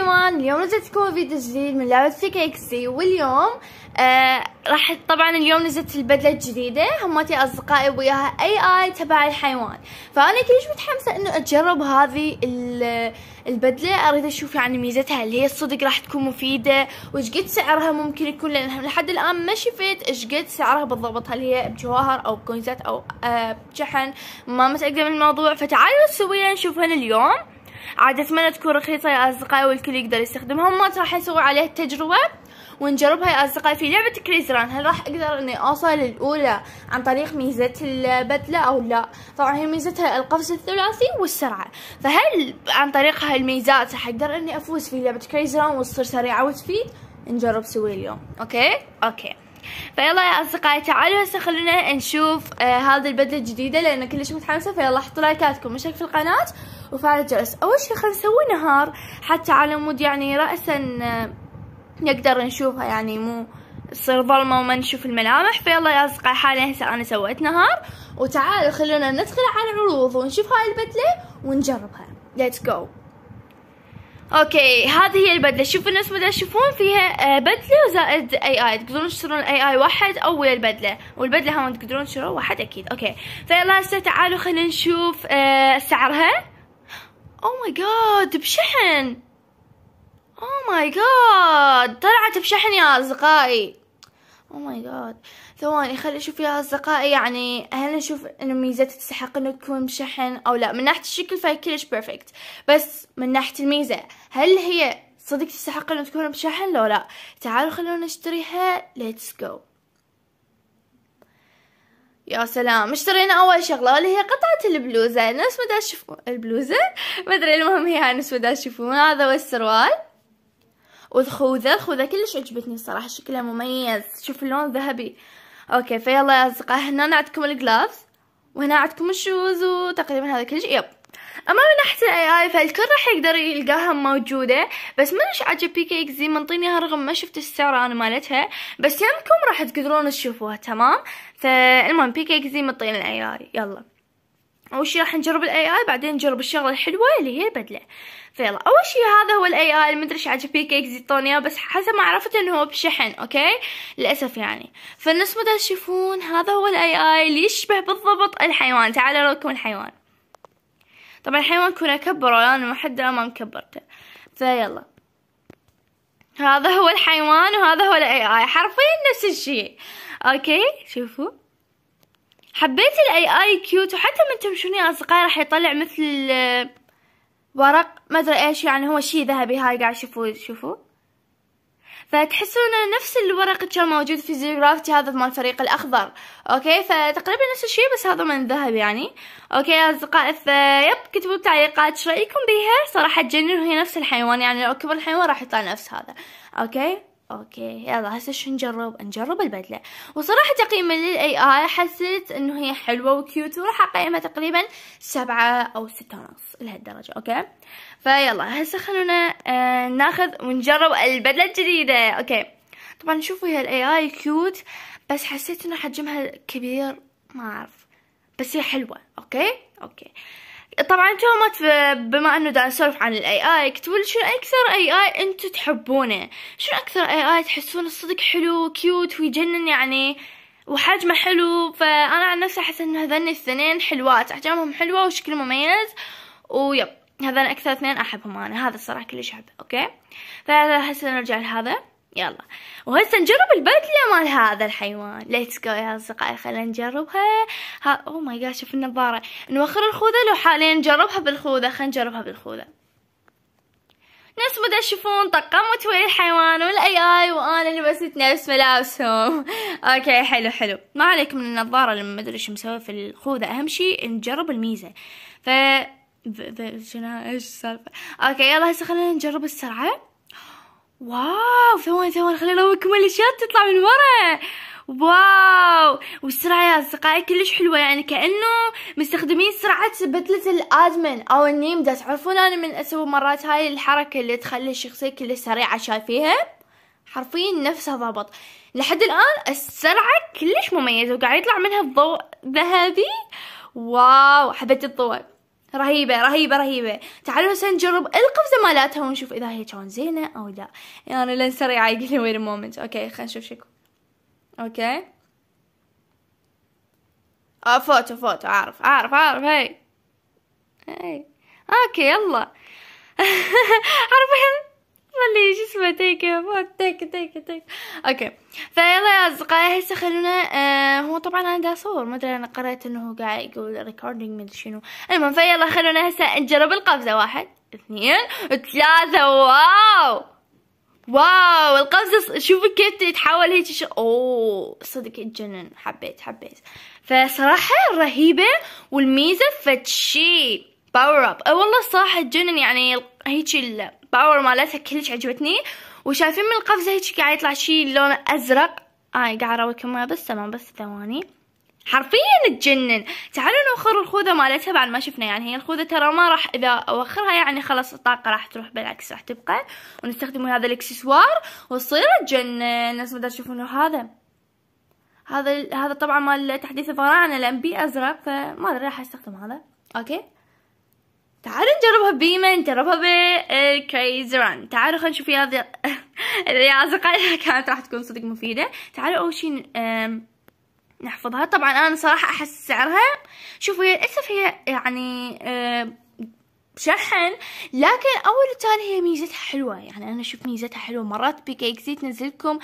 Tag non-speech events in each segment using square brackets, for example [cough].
everyone اليوم نزلت لكم فيديو جديد من لعبة فيكا اكسي واليوم آه راح طبعا اليوم نزلت البدلة الجديدة همتي اصدقائي وياها اي اي تبع الحيوان فانا كلش متحمسة انه اجرب هذه البدلة اريد اشوف يعني ميزتها هل هي صدق راح تكون مفيدة وش قد سعرها ممكن يكون لان لحد الان ما شفت ايش قد سعرها بالضبط هل هي بجواهر او بكوينزات او آه بشحن ما متأكدة من الموضوع فتعالوا سويا نشوفها اليوم عاد اتمنى تكون رخيصه يا اصدقائي والكل يقدر يستخدمها وما راح نسوي عليها التجربه ونجربها يا اصدقائي في لعبه كريز ران هل راح اقدر اني اوصل الاولى عن طريق ميزه البدله او لا طبعا هي ميزتها القفز الثلاثي والسرعه فهل عن طريق هالميزات راح اقدر اني افوز في لعبه كريز ران وتصير سريعه وتفيد نجرب سوي اليوم اوكي اوكي فيلا يا اصدقائي تعالوا هسه خلونا نشوف آه هذه البدله الجديده لان كلش متحمسه فيلا حطوا لايكاتكم وشيك في القناه وفعل الجرس اول شي خلينا نسوي نهار حتى على مود يعني رأسا آه، نقدر نشوفها يعني مو تصير ظلمة وما نشوف الملامح فيلا يا أصدقائي حاليا هسه أنا سويت نهار وتعالوا خلونا ندخل على العروض ونشوف هاي البدلة ونجربها ليتس جو اوكي هذه هي البدله شوفوا الناس ما تشوفون فيها آه، بدله وزائد اي اي تقدرون تشترون اي اي واحد او ويا البدله والبدله هم تقدرون تشترون واحد اكيد اوكي فيلا هسه تعالوا خلينا نشوف آه، سعرها اوه ماي جاد بشحن اوه ماي جاد طلعت بشحن يا اصدقائي اوه ماي جاد ثواني خلي اشوف يا اصدقائي يعني هل نشوف انه ميزه تستحق انه تكون بشحن او لا من ناحيه الشكل فهي كلش بيرفكت بس من ناحيه الميزه هل هي صدق تستحق انه تكون بشحن لو لا تعالوا خلونا نشتريها ليتس جو يا سلام اشترينا اول شغله اللي هي قطعه البلوزه نفس ما تشوفون البلوزه ما ادري المهم هي نفس ما تشوفون هذا هو السروال والخوذه الخوذه كلش عجبتني الصراحه شكلها مميز شوف اللون ذهبي اوكي فيلا يا اصدقاء هنا عندكم الجلافز وهنا عندكم الشوز وتقريبا هذا كل شيء يب اما من ناحيه الاي اي فالكل راح يقدر يلقاها موجوده بس منش عجب بي كي اكس زي منطيني رغم ما شفت السعر انا مالتها بس يمكم راح تقدرون تشوفوها تمام فالمهم بي كي اكس زي منطيني الاي اي يلا اول شي راح نجرب الاي اي بعدين نجرب الشغله الحلوه اللي هي بدله فيلا اول شي هذا هو الاي اي ادري ايش عجب بي كيك زيتونيا بس حسب ما عرفت انه هو بشحن اوكي للاسف يعني فالنص مدى تشوفون هذا هو الاي اي اللي يشبه بالضبط الحيوان تعالوا لكم الحيوان طبعا الحين ما كنا كبروا الان ما مكبرته فيلا هذا هو الحيوان وهذا هو الاي اي حرفيا نفس الشيء اوكي شوفوا حبيت الاي اي كيوت وحتى من تمشوني يا اصدقائي راح يطلع مثل آه، ورق ما ادري ايش يعني هو شيء ذهبي هاي قاعد شوفوا شوفوا فتحسون نفس الورق كان موجود في زيرو جرافتي هذا مال الفريق الاخضر اوكي فتقريبا نفس الشيء بس هذا من ذهب يعني اوكي يا اصدقائي فيب كتبوا تعليقات ايش رايكم بيها صراحه تجنن وهي نفس الحيوان يعني لو كبر الحيوان راح يطلع نفس هذا اوكي اوكي يلا هسه شو نجرب نجرب البدله وصراحه تقييم للاي اي حسيت انه هي حلوه وكيوت وراح اقيمها تقريبا سبعة او ستة ونص لهالدرجه اوكي فيلا هسه خلونا آه، ناخذ ونجرب البدله الجديده اوكي طبعا شوفوا هي الاي اي كيوت بس حسيت انه حجمها كبير ما اعرف بس هي حلوه اوكي اوكي طبعا انتم بما انه دا نسولف عن الاي اي اكتبوا لي شنو اكثر اي اي انتم تحبونه شنو اكثر اي اي تحسون الصدق حلو كيوت ويجنن يعني وحجمه حلو فانا عن نفسي احس انه هذني الاثنين حلوات احجامهم حلوه وشكل مميز ويب هذا اكثر اثنين احبهم انا هذا الصراحه كلش احبه اوكي فهسه نرجع لهذا يلا وهسه نجرب البدلة مال هذا الحيوان ليتس جو يا اصدقائي خلينا نجربها ها او ماي جاد شوف النظارة نوخر الخوذة لو حاليا نجربها بالخوذة خلينا نجربها بالخوذة نفس ما تشوفون طقمت ويا الحيوان والاي اي وانا لبست نفس ملابسهم اوكي حلو حلو ما عليك من النظارة لما ما ادري ايش مسوي في الخوذة اهم شيء نجرب الميزة ف شنو ايش السالفه اوكي يلا هسه خلينا نجرب السرعه واو ثواني ثواني خلينا اكمل الاشياء تطلع من ورا واو والسرعة يا أصدقائي كلش حلوة يعني كأنه مستخدمين سرعة بدلة الآدمن أو النيم دا تعرفون أنا من أسوي مرات هاي الحركة اللي تخلي الشخصية كلش سريعة شايفيها حرفيا نفسها ضبط لحد الآن السرعة كلش مميزة وقاعد يطلع منها الضوء ذهبي واو حبيت الضوء رهيبة رهيبة رهيبة تعالوا هسه نجرب القفزة مالتها ونشوف اذا هي كان زينة او لا يعني لن سريعة يقول وير مومنت اوكي خلينا نشوف شكو اوكي اه فوتو فوتو اعرف اعرف اعرف هاي هاي اوكي يلا [laughs] عارفين مالي شو اسمه تيك تيك تيك تيك اوكي فيلا يا اصدقائي هسه خلونا آه هو طبعا انا دا اصور ما ادري انا قريت انه هو قاعد يقول ريكوردينج مدري شنو المهم فيلا خلونا هسه نجرب القفزة واحد اثنين ثلاثة واو واو القفزة شوفوا كيف تتحول هيك شو... اوه صدق اتجنن حبيت حبيت فصراحة رهيبة والميزة فتشي باور اب اي والله صراحة اتجنن يعني هيك باور مالتها كلش عجبتني وشايفين من القفزة هيك قاعد يطلع شي لون ازرق هاي آه، قاعد اراويكم بس تمام بس ثواني حرفيا تجنن تعالوا نوخر الخوذة مالتها بعد ما شفنا يعني هي الخوذة ترى ما راح اذا اوخرها يعني خلاص الطاقة راح تروح بالعكس راح تبقى ونستخدم هذا الاكسسوار وتصير تجنن نفس ما تشوفون هذا هذا هذا طبعا مال تحديث الفراعنة لان بي ازرق فما ادري راح استخدم هذا اوكي تعالوا نجربها بيما نجربها بكريزي ران آه، تعالوا خلينا نشوف هذه [laughs] يا اصدقائي كانت راح تكون صدق مفيده تعالوا اول شيء نحفظها طبعا انا صراحه احس سعرها شوفوا هي للاسف هي يعني شحن لكن اول وثاني هي ميزتها حلوه يعني انا اشوف ميزتها حلوه مرات بكيكسي تنزلكم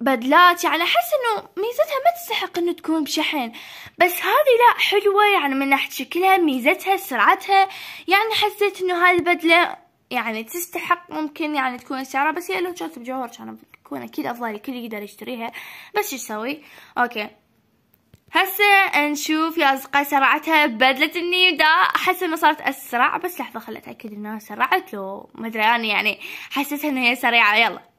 بدلات يعني احس انه ميزتها ما تستحق انه تكون بشحن بس هذه لا حلوة يعني من ناحية شكلها ميزتها سرعتها يعني حسيت انه هاي البدلة يعني تستحق ممكن يعني تكون سعرها بس هي لو كانت بجوهر كان بتكون اكيد افضل الكل يقدر يشتريها بس شو اسوي اوكي هسه نشوف يا اصدقائي سرعتها بدلة النيودا احس انه صارت اسرع بس لحظة خلت اتاكد انها سرعت لو ما ادري انا يعني حسيتها انه هي سريعة يلا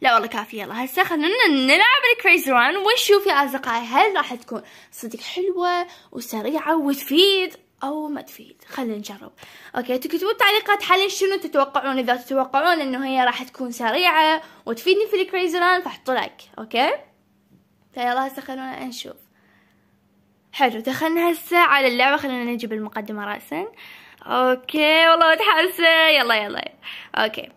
لا والله كافي يلا هسه خلينا نلعب الكريز ران ونشوف يا اصدقائي هل راح تكون صدق حلوه وسريعه وتفيد او ما تفيد خلينا نجرب اوكي تكتبوا التعليقات حاليا شنو تتوقعون اذا تتوقعون انه هي راح تكون سريعه وتفيدني في الكريز ران فحطوا لايك اوكي فيلا طيب، هسه خلونا نشوف حلو دخلنا هسه على اللعبه خلينا نجيب المقدمه راسا اوكي والله متحمسه يلا يلا اوكي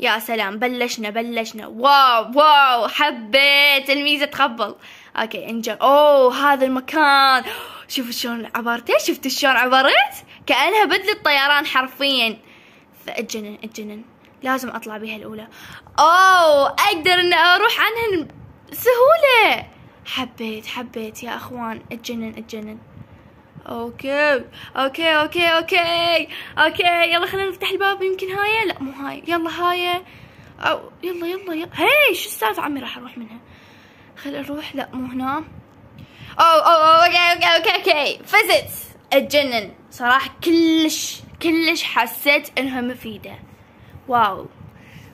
يا سلام بلشنا بلشنا واو واو حبيت الميزة تخبل اوكي انجر اوه هذا المكان شوفوا شلون عبرتي شفتوا شلون عبرت كأنها بدلة طيران حرفيا فأتجنن أتجنن لازم أطلع بها الأولى أوه أقدر أن أروح عنها بسهولة حبيت حبيت يا أخوان أتجنن أتجنن اوكي اوكي اوكي اوكي اوكي يلا خلينا نفتح الباب يمكن هاي لا مو هاي يلا هاي او يلا يلا, هي شو السالفه عمي راح اروح منها خل نروح لا مو هنا او او اوكي اوكي اوكي اوكي فزت اتجنن صراحه كلش كلش حسيت انها مفيده واو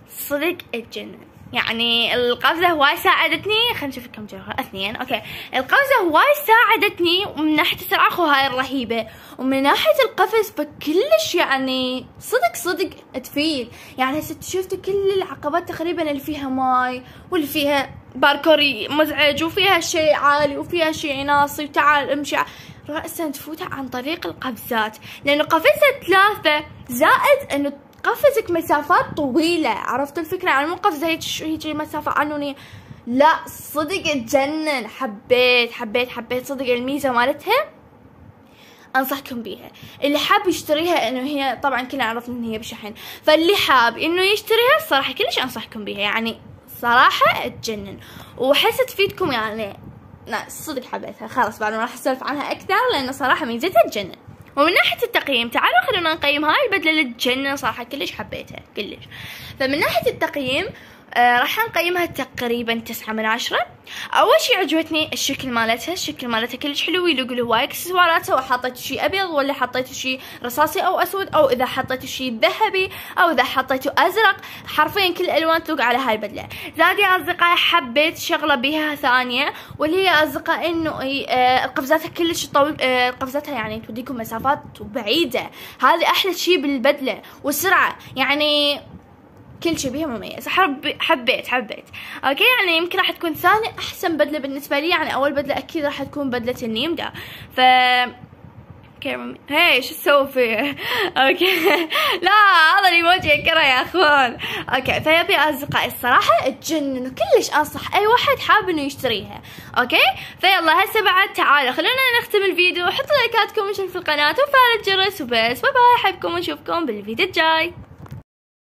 صدق اتجنن يعني القفزة هواي ساعدتني خلينا نشوف كم جوهرة اثنين اوكي القفزة هواي ساعدتني ومن ناحية الصراخ هاي الرهيبة ومن ناحية القفز فكلش يعني صدق صدق تفيد يعني هسه شفت كل العقبات تقريبا اللي فيها ماي واللي فيها باركوري مزعج وفيها شيء عالي وفيها شيء ناصي وتعال امشي رأسا تفوتها عن طريق القفزات لأنه قفزة ثلاثة زائد أنه قفزك مسافات طويله عرفت الفكره يعني مو قفزه هيك هيك مسافه عنوني لا صدق تجنن حبيت حبيت حبيت صدق الميزه مالتها انصحكم بيها اللي حاب يشتريها انه هي طبعا كلنا عرفنا ان هي بشحن فاللي حاب انه يشتريها الصراحه كلش انصحكم بيها يعني صراحه تجنن واحس تفيدكم يعني لا صدق حبيتها خلاص بعد ما راح اسولف عنها اكثر لانه صراحه ميزتها تجنن ومن ناحية التقييم تعالوا خلونا نقيم هاي البدلة اللي تجنن صراحة كلش حبيتها كلش فمن ناحية التقييم آه، راح نقيمها تقريبا تسعة من عشرة اول شي عجبتني الشكل مالتها الشكل مالتها كلش حلو له هواي اكسسواراتها سواء حطيت شي ابيض ولا حطيت شي رصاصي او اسود او اذا حطيت شي ذهبي او اذا حطيته ازرق حرفيا كل الالوان تلوق على هاي البدله زاد يا اصدقائي حبيت شغله بيها ثانيه واللي هي اصدقائي انه آه قفزاتها كلش طويل آه قفزاتها يعني توديكم مسافات بعيده هذي احلى شي بالبدله والسرعه يعني كل شيء بيها مميز حب حبيت حبيت اوكي يعني يمكن راح تكون ثاني احسن بدله بالنسبه لي يعني اول بدله اكيد راح تكون بدله النيمدا ف اوكي هاي شو تسوي فيه [laughs] اوكي لا هذا اللي موجه كره يا اخوان اوكي فيا بي اصدقائي الصراحه تجننوا كلش انصح اي واحد حاب انه يشتريها اوكي فيلا هسه بعد تعالوا خلونا نختم الفيديو حطوا لايكاتكم ونشوف القناه وفعلوا الجرس وبس باي باي احبكم ونشوفكم بالفيديو الجاي